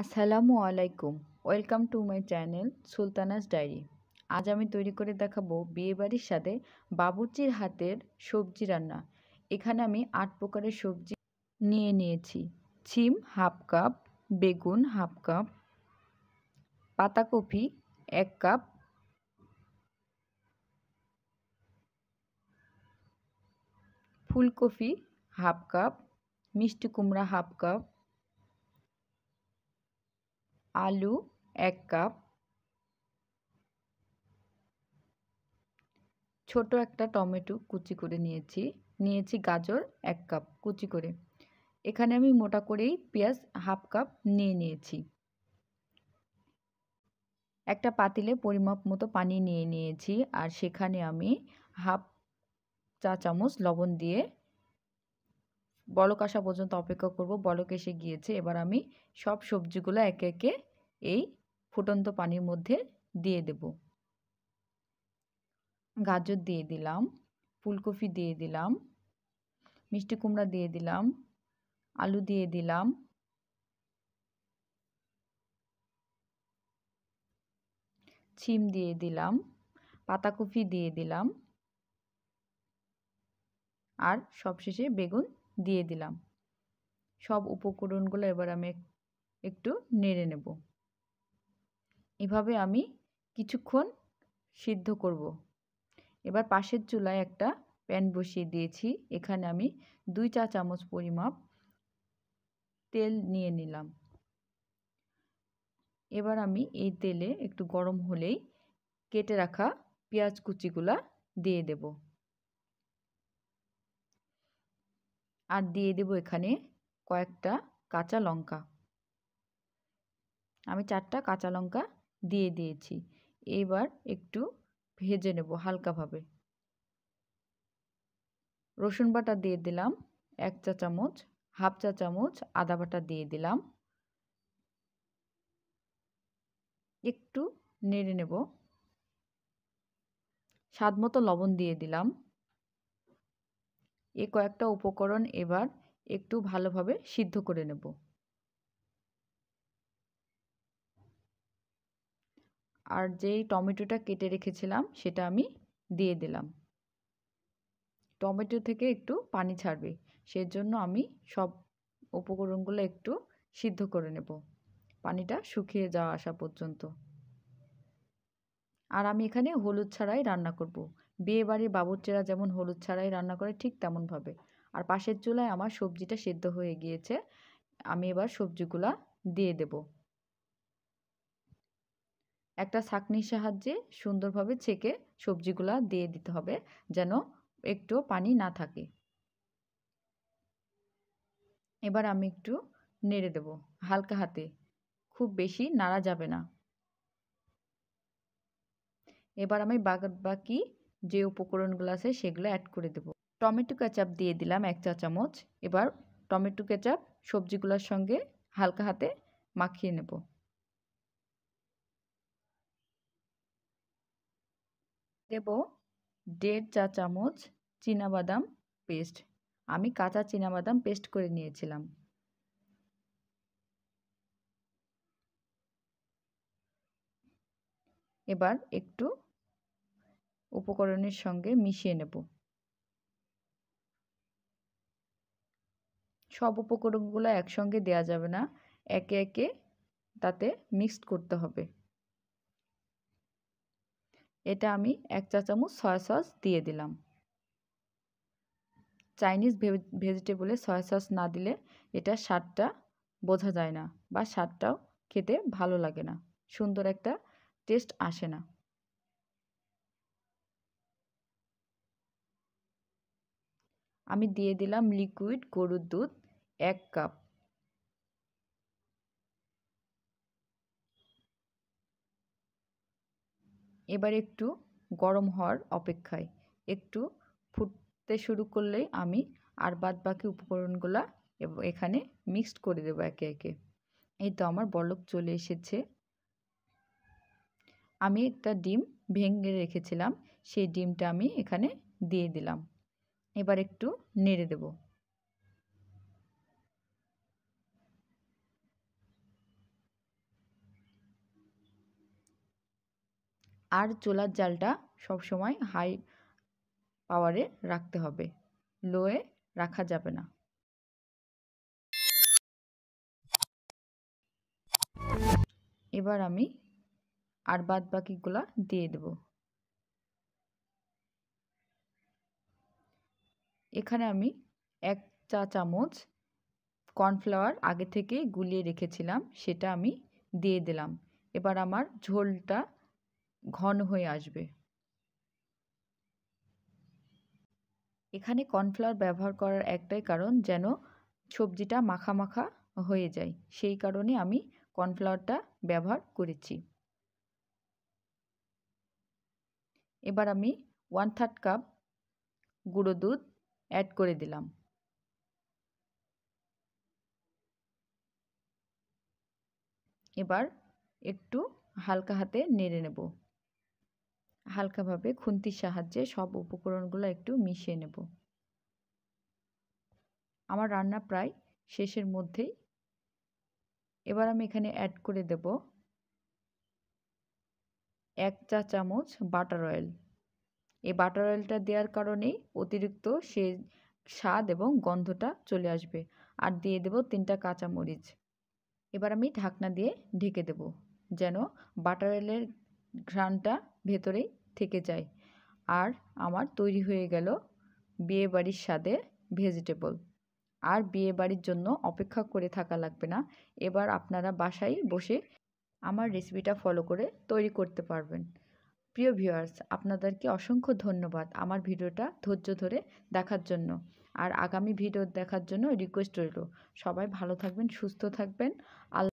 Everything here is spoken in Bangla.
আসসালামু আলাইকুম welcome to my channel Sultana's diary আজ আমি তৈরি করে দেখাবো বিয়েবাড়ির সাথে বাবুচির হাতের সবজি রান্না এখানে আমি আট প্রকারের সবজি নিয়ে নিয়েছি ছিম হাফ কাপ বেগুন হাফ কাপ পাতাকপি এক কাপ ফুলকপি হাফ কাপ মিষ্টি কুমড়া হাফ কাপ আলু এক কাপ ছোট একটা টমেটো কুচি করে নিয়েছি নিয়েছি গাজর এক কাপ কুচি করে এখানে আমি মোটা করেই পেঁয়াজ হাফ কাপ নিয়ে নিয়েছি একটা পাতিলে পরিমাপ মতো পানি নিয়ে নিয়েছি আর সেখানে আমি হাফ চা চামচ লবণ দিয়ে বলক আসা পর্যন্ত অপেক্ষা করব বলক এসে গিয়েছে এবার আমি সব সবজিগুলো একে একে এই ফুটন্ত পানির মধ্যে দিয়ে দেব গাজর দিয়ে দিলাম ফুলকপি দিয়ে দিলাম মিষ্টি কুমড়া দিয়ে দিলাম আলু দিয়ে দিলাম ছিম দিয়ে দিলাম পাতাকপি দিয়ে দিলাম আর সবশেষে বেগুন দিয়ে দিলাম সব উপকরণগুলো এবার আমি একটু নেড়ে নেব এভাবে আমি কিছুক্ষণ সিদ্ধ করব এবার পাশের চুলায় একটা প্যান বসিয়ে দিয়েছি এখানে আমি দুই চা চামচ পরিমাপ তেল নিয়ে নিলাম এবার আমি এই তেলে একটু গরম হলেই কেটে রাখা পেঁয়াজ কুচিগুলা দিয়ে দেবো আর দিয়ে দেব এখানে কয়েকটা কাঁচা লঙ্কা আমি চারটা কাঁচা লঙ্কা দিয়ে দিয়েছি এবার একটু ভেজে নেব হালকাভাবে রসুন বাটা দিয়ে দিলাম এক চা চামচ হাফ চা চামচ আদা বাটা দিয়ে দিলাম একটু নেড়ে নেব স্বাদ মতো লবণ দিয়ে দিলাম এ কয়েকটা উপকরণ এবার একটু ভালোভাবে সিদ্ধ করে নেব আর যেই টমেটোটা কেটে রেখেছিলাম সেটা আমি দিয়ে দিলাম টমেটো থেকে একটু পানি ছাড়বে সেজন্য আমি সব উপকরণগুলো একটু সিদ্ধ করে নেব পানিটা শুকিয়ে যাওয়া আসা পর্যন্ত আর আমি এখানে হলুদ ছাড়াই রান্না করব। বিয়ে বাড়ির বাবুর্চেরা যেমন হলুদ ছাড়াই রান্না করে ঠিক তেমনভাবে আর পাশের চুলায় আমার সবজিটা সেদ্ধ হয়ে গিয়েছে আমি এবার সবজিগুলা দিয়ে দেব একটা ছাকনির সাহায্যে সুন্দরভাবে ছেঁকে সবজিগুলা দিয়ে দিতে হবে যেন একটু পানি না থাকে এবার আমি একটু নেড়ে দেব হালকা হাতে খুব বেশি নাড়া যাবে না এবার আমি বাকি যে উপকরণগুলো আছে সেগুলো অ্যাড করে দেব টমেটো কেচাপ দিয়ে দিলাম এক চা চামচ এবার টমেটো কেচাপ সবজিগুলোর সঙ্গে হালকা হাতে মাখিয়ে নেব দেব দেড় চা চামচ বাদাম পেস্ট আমি কাঁচা বাদাম পেস্ট করে নিয়েছিলাম এবার একটু উপকরণের সঙ্গে মিশিয়ে নেব সব উপকরণগুলো একসঙ্গে দেয়া যাবে না একে একে তাতে মিক্সড করতে হবে এটা আমি এক চা চামচ সয়া সস দিয়ে দিলাম চাইনিজ ভেজিটেবলে সয়া সস না দিলে এটা স্বাদটা বোঝা যায় না বা স্বাদটাও খেতে ভালো লাগে না সুন্দর একটা টেস্ট আসে না আমি দিয়ে দিলাম লিকুইড গরুর দুধ এক কাপ এবার একটু গরম হওয়ার অপেক্ষায় একটু ফুটতে শুরু করলেই আমি আর বাদ বাকি উপকরণগুলো এখানে মিক্সড করে দেবো একে একে এই তো আমার বলক চলে এসেছে আমি একটা ডিম ভেঙে রেখেছিলাম সেই ডিমটা আমি এখানে দিয়ে দিলাম এবার একটু নেড়ে দেব আর চোলার জালটা সবসময় হাই পাওয়ারে রাখতে হবে লোয়ে রাখা যাবে না এবার আমি আর বাদ বাকিগুলা দিয়ে দেবো এখানে আমি এক চা চামচ কর্নফ্লাওয়ার আগে থেকে গুলিয়ে রেখেছিলাম সেটা আমি দিয়ে দিলাম এবার আমার ঝোলটা ঘন হয়ে আসবে এখানে কর্নফ্লাওয়ার ব্যবহার করার একটাই কারণ যেন সবজিটা মাখা মাখা হয়ে যায় সেই কারণে আমি কর্নফ্লাওয়ারটা ব্যবহার করেছি এবার আমি ওয়ান থার্ড কাপ গুঁড়ো দুধ অ্যাড করে দিলাম এবার একটু হালকা হাতে নেড়ে নেব হালকাভাবে খুন্তির সাহায্যে সব উপকরণগুলো একটু মিশিয়ে নেব আমার রান্না প্রায় শেষের মধ্যেই এবার আমি এখানে অ্যাড করে দেব এক চা চামচ বাটার অয়েল এই বাটার অয়েলটা দেওয়ার কারণেই অতিরিক্ত সে স্বাদ এবং গন্ধটা চলে আসবে আর দিয়ে দেব তিনটা কাঁচামরিচ এবার আমি ঢাকনা দিয়ে ঢেকে দেব যেন বাটার অয়েলের ঘ্রাণটা ভেতরেই থেকে যায় আর আমার তৈরি হয়ে গেল বিয়ে বাড়ির স্বাদে ভেজিটেবল আর বিয়ে বাড়ির জন্য অপেক্ষা করে থাকা লাগবে না এবার আপনারা বাসায় বসে আমার রেসিপিটা ফলো করে তৈরি করতে পারবেন প্রিয় ভিউয়ার্স আপনাদেরকে অসংখ্য ধন্যবাদ আমার ভিডিওটা ধৈর্য ধরে দেখার জন্য আর আগামী ভিডিও দেখার জন্য রিকোয়েস্ট রইল সবাই ভালো থাকবেন সুস্থ থাকবেন আল্লাহ